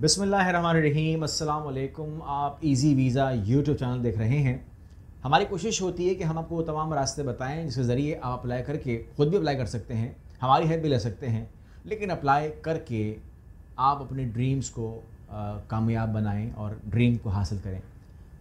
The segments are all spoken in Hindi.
बिसमीम अल्लाम आप इजी वीज़ा यूट्यूब चैनल देख रहे हैं हमारी कोशिश होती है कि हम आपको तमाम रास्ते बताएं जिसके ज़रिए आप अप्लाई करके ख़ुद भी अप्लाई कर सकते हैं हमारी हेल्प भी ले सकते हैं लेकिन अप्लाई करके आप अपने ड्रीम्स को कामयाब बनाएं और ड्रीम को हासिल करें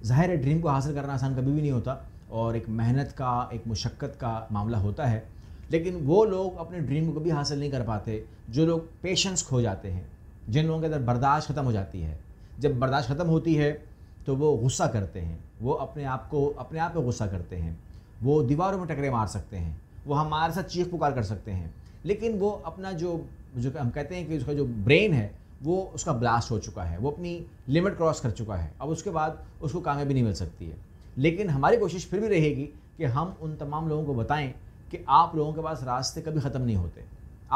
ज़ाहिर है ड्रीम को हासिल करना आसान कभी भी नहीं होता और एक मेहनत का एक मुशक्क़त का मामला होता है लेकिन वो लोग अपने ड्रीम को कभी हासिल नहीं कर पाते जो लोग पेशेंस खो जाते हैं जिन लोगों के अंदर बर्दाश्त ख़त्म हो जाती है जब बर्दाश्त ख़त्म होती है तो वो गुस्सा करते हैं वो अपने आप को अपने आप में गुस्सा करते हैं वो दीवारों में टकरे मार सकते हैं वो हमारे साथ चीख पुकार कर सकते हैं लेकिन वो अपना जो जो हम कहते हैं कि उसका जो ब्रेन है वो उसका ब्लास्ट हो चुका है वो अपनी लिमिट क्रॉस कर चुका है अब उसके बाद उसको कामयाबी नहीं मिल सकती है लेकिन हमारी कोशिश फिर भी रहेगी कि हम उन तमाम लोगों को बताएं कि आप लोगों के पास रास्ते कभी ख़त्म नहीं होते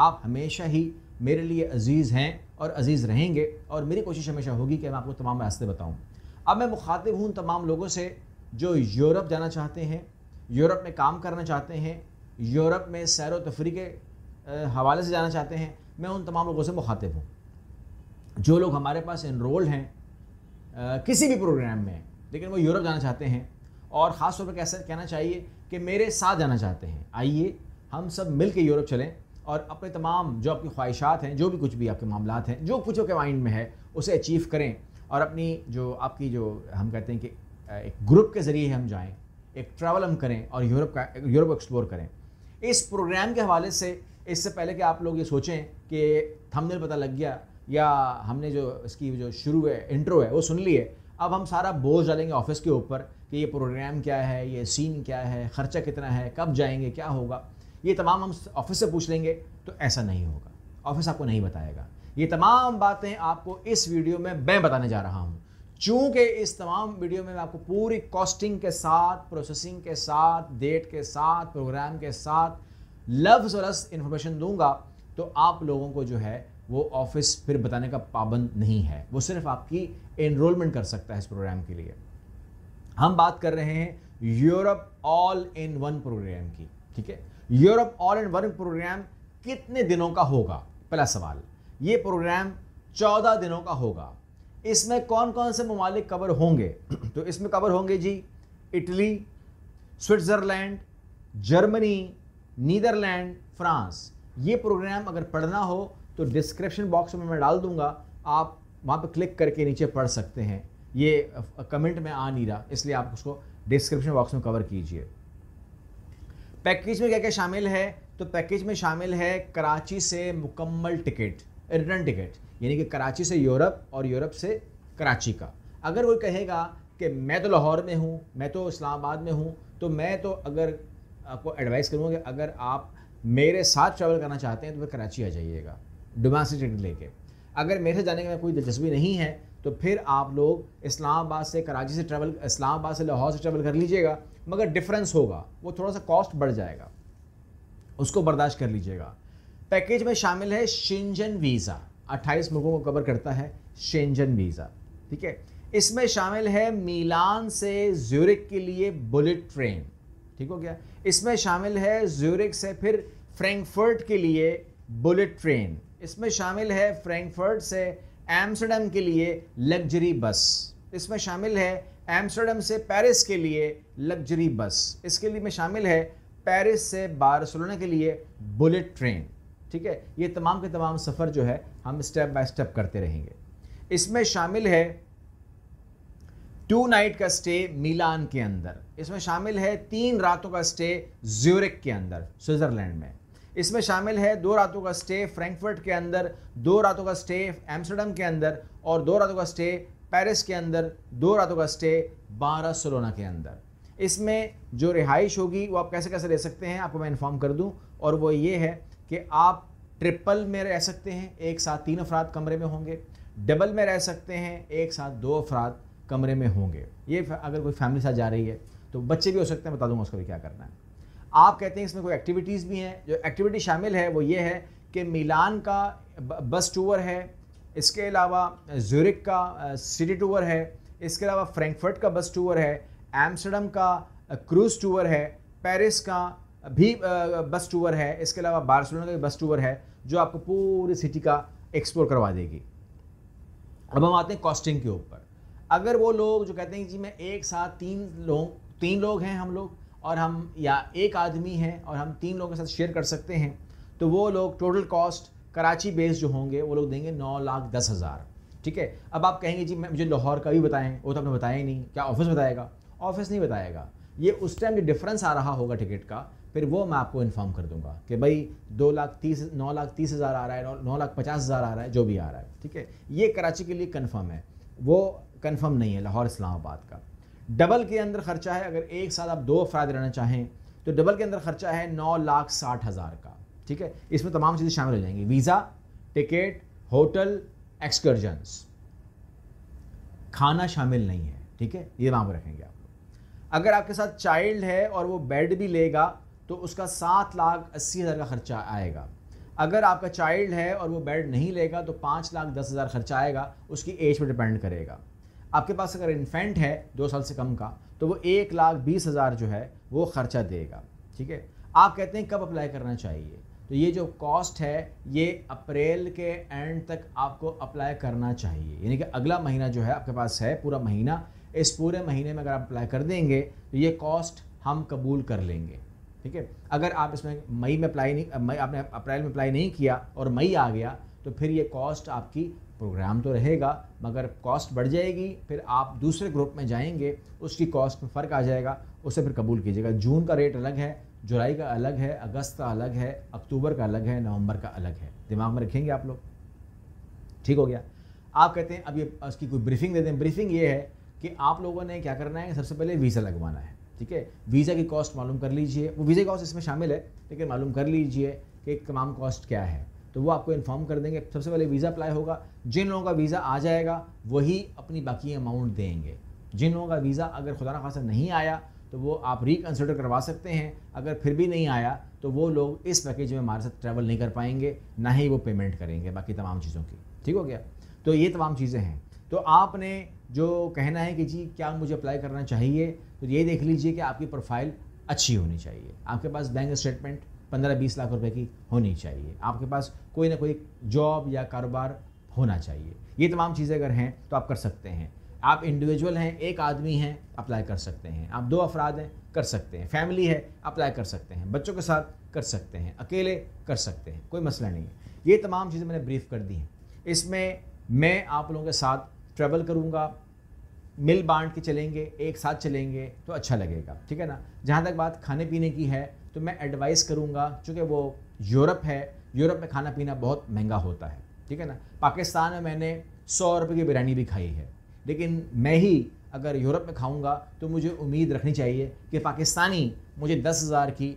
आप हमेशा ही मेरे लिए अजीज़ हैं और अजीज़ रहेंगे और मेरी कोशिश हमेशा होगी कि मैं आपको तमाम रास्ते बताऊँ अब मैं मुखातिब हूँ तमाम लोगों से जो यूरोप जाना चाहते हैं यूरोप में काम करना चाहते हैं यूरोप में सैर व तफरी के हवाले से जाना चाहते हैं मैं उन तमाम लोगों से मुखातिब हूँ जो लोग हमारे पास इनरोल्ड हैं किसी भी प्रोग्राम में लेकिन वो यूरोप जाना चाहते हैं और ख़ास तौर पर कैसे कहना चाहिए कि मेरे साथ जाना चाहते हैं आइए हम सब मिल के यूरोप चलें और अपने तमाम जो आपकी ख्वाहिशात हैं जो भी कुछ भी आपके मामला हैं जो कुछ आपके माइंड में है उसे अचीव करें और अपनी जो आपकी जो हम कहते हैं कि एक ग्रुप के ज़रिए हम जाएँ एक ट्रैवल हम करें और यूरोप का यूरोप एक्सप्लोर करें इस प्रोग्राम के हवाले से इससे पहले कि आप लोग ये सोचें कि हमने पता लग गया या हमने जो इसकी जो शुरू है इंट्रो है वो सुन ली है अब हम सारा बोझ डालेंगे ऑफिस के ऊपर कि ये प्रोग्राम क्या है ये सीन क्या है ख़र्चा कितना है कब जाएंगे क्या होगा ये तमाम हम ऑफिस से पूछ लेंगे तो ऐसा नहीं होगा ऑफिस आपको नहीं बताएगा ये तमाम बातें आपको इस वीडियो में मैं बताने जा रहा हूँ चूँकि इस तमाम वीडियो में मैं आपको पूरी कॉस्टिंग के साथ प्रोसेसिंग के साथ डेट के साथ प्रोग्राम के साथ लफ्ज़ और रस इन्फॉर्मेशन दूंगा तो आप लोगों को जो है वो ऑफिस फिर बताने का पाबंद नहीं है वो सिर्फ आपकी एनरोलमेंट कर सकता है इस प्रोग्राम के लिए हम बात कर रहे हैं Europe all in one programme की ठीक है Europe all and one programme कितने दिनों का होगा पहला सवाल ये प्रोग्राम चौदह दिनों का होगा इसमें कौन कौन से ममालिक कवर होंगे तो इसमें कवर होंगे जी Italy Switzerland Germany Netherlands France ये प्रोग्राम अगर पढ़ना हो तो डिस्क्रिप्शन बॉक्स में मैं डाल दूंगा आप वहाँ पर क्लिक करके नीचे पढ़ सकते हैं ये कमेंट में आ नहीं रहा इसलिए आप उसको डिस्क्रिप्शन बॉक्स में कवर कीजिए पैकेज में क्या क्या शामिल है तो पैकेज में शामिल है कराची से मुकम्मल टिकट रिटर्न टिकट यानी कि कराची से यूरोप और यूरोप से कराची का अगर कोई कहेगा कि मैं तो लाहौर में हूँ मैं तो इस्लामाबाद में हूँ तो मैं तो अगर आपको एडवाइस करूँगा कि अगर आप मेरे साथ ट्रैवल करना चाहते हैं तो फिर कराची आ जाइएगा डोमेस्टिक टिकट लेके अगर मेरे से जाने का कोई दिलचस्पी नहीं है तो फिर आप लोग इस्लामाबाद से कराची से ट्रैवल इस्लामाबाद से लाहौर से ट्रैवल कर लीजिएगा मगर डिफरेंस होगा वो थोड़ा सा कॉस्ट बढ़ जाएगा उसको बर्दाश्त कर लीजिएगा पैकेज में शामिल है शेंजन वीज़ा 28 मुल्कों को कवर करता है शेंजन वीज़ा ठीक है इसमें शामिल है मिलान से ज्यूरिक के लिए बुलेट ट्रेन ठीक हो गया इसमें शामिल है ज्यूरिक से फिर फ्रैंकफर्ट के लिए बुलेट ट्रेन इसमें शामिल है फ्रैंकफर्ट से एम्स्टर्डम के लिए लग्जरी बस इसमें शामिल है एम्स्टर्डम से पेरिस के लिए लग्जरी बस इसके लिए में शामिल है पेरिस से बारसोलोना के लिए बुलेट ट्रेन ठीक है ये तमाम के तमाम सफ़र जो है हम स्टेप बाय स्टेप करते रहेंगे इसमें शामिल है टू नाइट का स्टे मिलान के अंदर इसमें शामिल है तीन रातों का स्टे ज्यूरिक के अंदर स्विट्ज़रलैंड में इसमें शामिल है दो रातों का स्टे फ्रैंकफर्ट के अंदर दो रातों का स्टे एम्स्टरडम के अंदर और दो रातों का स्टे पेरिस के अंदर दो रातों का स्टे बारह सोलोना के अंदर इसमें जो रिहाइश होगी वो आप कैसे कैसे रह सकते हैं आपको मैं इन्फॉर्म कर दूं और वो ये है कि आप ट्रिपल में रह सकते हैं एक साथ तीन अफराद कमरे में होंगे डबल में रह सकते हैं एक साथ दो अफराद कमरे में होंगे ये अगर कोई फैमिली साथ जा रही है तो बच्चे भी हो सकते हैं बता दूंगा उसको भी क्या करना है आप कहते हैं इसमें कोई एक्टिविटीज़ भी हैं जो एक्टिविटी शामिल है वो ये है कि मिलान का बस टूर है इसके अलावा जूरिक का सिटी टूर है इसके अलावा फ्रैंकफर्ट का बस टूर है एम्स्टर्डम का क्रूज़ टूर है पेरिस का भी बस टूर है इसके अलावा बार्सिलोना का भी बस टूर है जो आपको पूरी सिटी का एक्सप्लोर करवा देगी अब हम आते हैं कॉस्टिंग के ऊपर अगर वो लोग जो कहते हैं जी मैं एक साथ तीन लोग तीन लोग हैं हम लोग और हम या एक आदमी है और हम तीन लोगों के साथ शेयर कर सकते हैं तो वो लोग टोटल कॉस्ट कराची बेस्ड जो होंगे वो लोग देंगे नौ लाख दस हज़ार ठीक है अब आप कहेंगे जी मैं मुझे लाहौर का भी बताएं वो तो आपने बताया ही नहीं क्या ऑफिस बताएगा ऑफिस नहीं बताएगा ये उस टाइम जो डिफरेंस आ रहा होगा टिकट का फिर वो मैं आपको इन्फॉर्म कर दूंगा कि भाई दो लाख तीस नौ लाख तीस हज़ार आ रहा है नौ, नौ लाख पचास हज़ार आ रहा है जो भी आ रहा है ठीक है ये कराची के लिए कन्फर्म है वो कन्फर्म नहीं है लाहौर इस्लामाबाद का डबल के अंदर ख़र्चा है अगर एक साथ आप दो अफराद रहना चाहें तो डबल के अंदर ख़र्चा है नौ लाख साठ हज़ार का ठीक है इसमें तमाम चीज़ें शामिल हो जाएंगी वीज़ा टिकट होटल एक्सकर्जन्स खाना शामिल नहीं है ठीक है ये नाम रखेंगे आप लोग अगर आपके साथ चाइल्ड है और वो बेड भी लेगा तो उसका सात लाख अस्सी हज़ार का ख़र्चा आएगा अगर आपका चाइल्ड है और वो बेड नहीं लेगा तो पाँच लाख दस हज़ार खर्चा आएगा उसकी एज पर डिपेंड करेगा आपके पास अगर इन्फेंट है दो साल से कम का तो वो एक लाख बीस हज़ार जो है वो ख़र्चा देगा ठीक है आप कहते हैं कब अप्लाई करना चाहिए तो ये जो कॉस्ट है ये अप्रैल के एंड तक आपको अप्लाई करना चाहिए यानी कि अगला महीना जो है आपके पास है पूरा महीना इस पूरे महीने में अगर आप अप्लाई कर देंगे तो ये कॉस्ट हम कबूल कर लेंगे ठीक है अगर आप इसमें मई में अप्लाई नहीं मई आपने अप्रैल में अप्लाई नहीं किया और मई आ गया तो फिर ये कॉस्ट आपकी प्रोग्राम तो रहेगा मगर कॉस्ट बढ़ जाएगी फिर आप दूसरे ग्रुप में जाएंगे उसकी कॉस्ट में फ़र्क आ जाएगा उसे फिर कबूल कीजिएगा जून का रेट अलग है जुलाई का अलग है अगस्त का अलग है अक्टूबर का अलग है नवंबर का अलग है दिमाग में रखेंगे आप लोग ठीक हो गया आप कहते हैं अब ये उसकी कोई ब्रीफिंग दे दें ब्रीफिंग ये है कि आप लोगों ने क्या करना है सबसे पहले वीज़ा लगवाना है ठीक है वीज़ा की कॉस्ट मालूम कर लीजिए वो वीज़ा कॉस्ट इसमें शामिल है लेकिन मालूम कर लीजिए कि तमाम कॉस्ट क्या है तो वो आपको इन्फॉर्म कर देंगे सबसे पहले वीज़ा अप्लाई होगा जिन लोगों का वीज़ा आ जाएगा वही अपनी बाकी अमाउंट देंगे जिन लोगों का वीज़ा अगर खुदा ना खासा नहीं आया तो वो आप रिकन्सिडर करवा सकते हैं अगर फिर भी नहीं आया तो वो लोग इस पैकेज में हमारे साथ ट्रैवल नहीं कर पाएंगे ना ही वो पेमेंट करेंगे बाकी तमाम चीज़ों की ठीक हो गया तो ये तमाम चीज़ें हैं तो आपने जो कहना है कि जी क्या मुझे अप्लाई करना चाहिए तो ये देख लीजिए कि आपकी प्रोफाइल अच्छी होनी चाहिए आपके पास बैंक स्टेटमेंट पंद्रह बीस लाख रुपए की होनी चाहिए आपके पास कोई ना कोई जॉब या कारोबार होना चाहिए ये तमाम चीज़ें अगर हैं तो आप कर सकते हैं आप इंडिविजुअल हैं एक आदमी हैं अप्लाई कर सकते हैं आप दो अफराद हैं कर सकते हैं फैमिली है अप्लाई कर सकते हैं बच्चों के साथ कर सकते हैं अकेले कर सकते हैं कोई मसला नहीं है ये तमाम चीज़ें मैंने ब्रीफ कर दी हैं इसमें मैं आप लोगों के साथ ट्रैवल करूँगा मिल बांट के चलेंगे एक साथ चलेंगे तो अच्छा लगेगा ठीक है ना जहाँ तक बात खाने पीने की है तो मैं एडवाइस करूँगा चूँकि वो यूरोप है यूरोप में खाना पीना बहुत महंगा होता है ठीक है ना पाकिस्तान में मैंने सौ रुपये की बिरयानी भी खाई है लेकिन मैं ही अगर यूरोप में खाऊंगा तो मुझे उम्मीद रखनी चाहिए कि पाकिस्तानी मुझे दस हज़ार की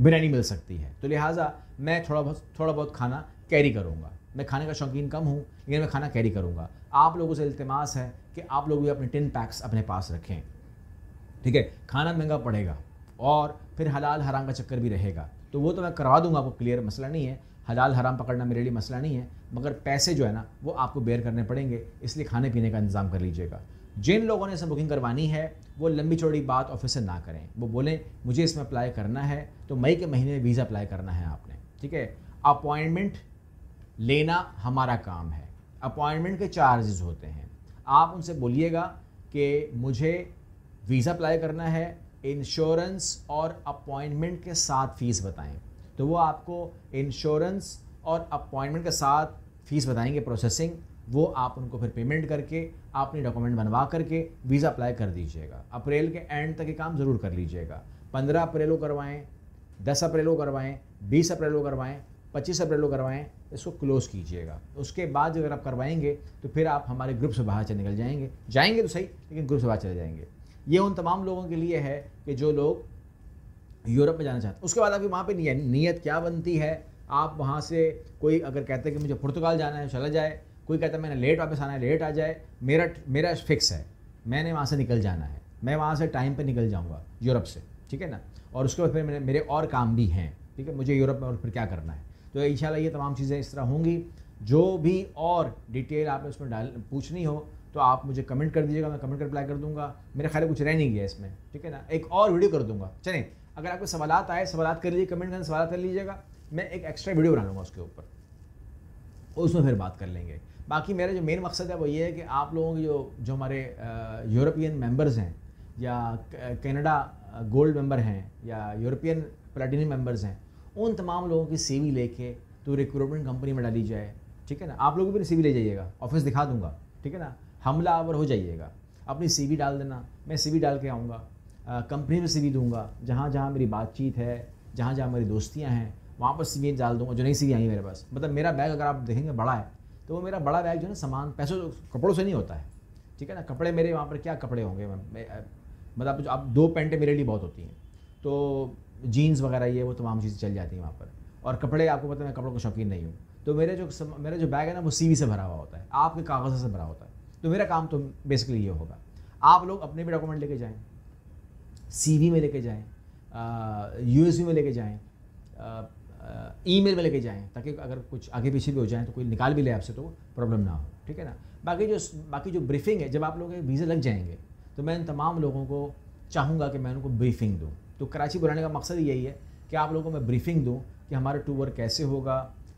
बिरयानी मिल सकती है तो लिहाजा मैं थोड़ा बहुत थोड़ा बहुत खाना कैरी करूँगा मैं खाने का शौकीन कम हूँ लेकिन मैं खाना कैरी करूँगा आप लोगों से इल्तमास है कि आप लोग भी अपने टिन पैक्स अपने पास रखें ठीक है खाना महंगा पड़ेगा और फिर हलाल हराम का चक्कर भी रहेगा तो वो तो मैं करवा दूंगा आपको क्लियर मसला नहीं है हलाल हराम पकड़ना मेरे लिए मसला नहीं है मगर पैसे जो है ना वो आपको बेयर करने पड़ेंगे इसलिए खाने पीने का इंतज़ाम कर लीजिएगा जिन लोगों ने इसे बुकिंग करवानी है वो लंबी चौड़ी बात ऑफिस से ना करें वो बोलें मुझे इसमें अप्लाई करना है तो मई के महीने में वीज़ा अप्लाई करना है आपने ठीक है अपॉइंटमेंट लेना हमारा काम है अपॉइंटमेंट के चार्जेस होते हैं आप उनसे बोलिएगा कि मुझे वीज़ा अप्लाई करना है इंश्योरेंस और अपॉइंटमेंट के साथ फ़ीस बताएं तो वो आपको इंश्योरेंस और अपॉइंटमेंट के साथ फ़ीस बताएंगे प्रोसेसिंग वो आप उनको फिर पेमेंट करके आपने डॉक्यूमेंट बनवा करके वीज़ा अप्लाई कर दीजिएगा अप्रैल के एंड तक ये काम ज़रूर कर लीजिएगा पंद्रह अप्रैल को करवाएँ दस अप्रैल को करवाएँ बीस अप्रैल को करवाएँ पच्चीस अप्रैल को करवाएँ इसको क्लोज़ कीजिएगा उसके बाद अगर आप करवाएंगे तो फिर आप हमारे ग्रुप से बाहर चले निकल जाएंगे जाएंगे तो सही लेकिन ग्रुप से बाहर चले जाएंगे ये उन तमाम लोगों के लिए है कि जो लोग यूरोप में जाना चाहते हैं उसके बाद आपकी वहाँ पर नीयत क्या बनती है आप वहाँ से कोई अगर कहते हैं कि मुझे पुर्तगाल जाना है चला जाए कोई कहता है मैंने लेट वापस आना है लेट आ जाए मेरा मेरा फिक्स है मैंने वहाँ से निकल जाना है मैं वहाँ से टाइम पे निकल जाऊँगा यूरोप से ठीक है ना और उसके बाद फिर मेरे मेरे और काम भी हैं ठीक है मुझे यूरोप में और फिर क्या करना है तो इन ये तमाम चीज़ें इस तरह होंगी जो भी और डिटेल आपने उसमें डाल पूछनी हो तो आप मुझे कमेंट कर दीजिएगा मैं कमेंट रिप्लाई कर दूंगा मेरे ख्याल कुछ रह नहीं गया इसमें ठीक है ना एक और वीडियो कर दूंगा चलें अगर आपको सवाल आए सवाल कर लीजिए कमेंट करना सवाल कर लीजिएगा मैं एक एक्स्ट्रा वीडियो बना लूँगा उसके ऊपर और उसमें फिर बात कर लेंगे बाकी मेरा जो मेन मकसद है वो ये है कि आप लोगों के जो जो हमारे यूरोपियन मेंबर्स हैं या कनाडा गोल्ड मेंबर हैं या यूरोपियन प्लेटिनम मेंबर्स हैं उन तमाम लोगों की सीवी लेके तो रिक्रूटमेंट कंपनी में डाली जाए ठीक है ना आप लोग भी सीवी ले जाइएगा ऑफिस दिखा दूंगा ठीक है ना हमलावर हो जाइएगा अपनी सी डाल देना मैं सी डाल के आऊँगा कंपनी में सी दूंगा जहाँ जहाँ मेरी बातचीत है जहाँ जहाँ मेरी दोस्तियाँ हैं वहाँ पर सीवी डाल दूँगा जो नहीं सी आई मेरे पास मतलब मेरा बैग अगर आप देखेंगे बड़ा है तो वो मेरा बड़ा बैग जो है ना सामान पैसों कपड़ों से नहीं होता है ठीक है ना कपड़े मेरे वहाँ पर क्या कपड़े होंगे मतलब आप दो पेंटें मेरे लिए बहुत होती हैं तो जीन्स वगैरह ये वो तमाम चीज़ें चल जाती हैं वहाँ पर और कपड़े आपको पता है मैं कपड़ों का शौकीन नहीं हूँ तो मेरे जो मेरा जो बैग है ना वो सी से भरा हुआ होता है आपके कागज़ों से भरा होता है तो मेरा काम तो बेसिकली ये होगा आप लोग अपने भी डॉक्यूमेंट लेके जाएँ सी में लेके जाएँ यू में लेके जाएँ ईमेल में लेके जाएँ ताकि अगर कुछ आगे पीछे भी हो जाए तो कोई निकाल भी ले आपसे तो प्रॉब्लम ना हो ठीक है ना बाकी जो बाकी जो ब्रीफिंग है जब आप लोग वीज़े लग जाएंगे तो मैं इन तमाम लोगों को चाहूँगा कि मैं उनको ब्रीफिंग दूँ तो कराची बुलाने का मकसद यही है कि आप लोगों को मैं ब्रीफिंग दूँ कि हमारा टूर कैसे होगा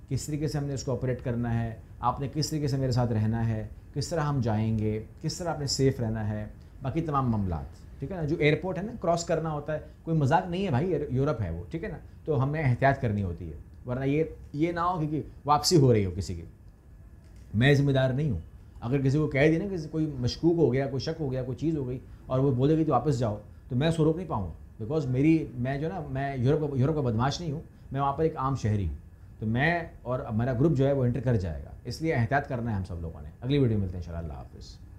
किस तरीके से हमने उसको ऑपरेट करना है आपने किस तरीके से मेरे साथ रहना है किस तरह हम जाएंगे किस तरह आपने सेफ़ रहना है बाकी तमाम मामला ठीक है ना जो एयरपोर्ट है ना क्रॉस करना होता है कोई मजाक नहीं है भाई यूरोप है वो ठीक है ना तो हमें एहतियात करनी होती है वरना ये ये ना हो क्योंकि वापसी हो रही हो किसी की मैं ज़िम्मेदार नहीं हूँ अगर किसी को कह दिया ना किसी कोई मशकूक हो गया कोई शक हो गया कोई चीज़ हो गई और वो बोलेगी तो वापस जाओ तो मैं उसको रोक नहीं पाऊँ बिकॉज मेरी मैं जो ना मैं यूरोप का यूरोप का बदमाश नहीं हूँ मैं वहाँ पर एक आम शहरी हूँ तो मैं और मेरा ग्रुप जो है वो एंटर कर जाएगा इसलिए एहतियात करना है हम सब लोगों ने अगली वीडियो मिलते हैं इंशाल्लाह हाफिज़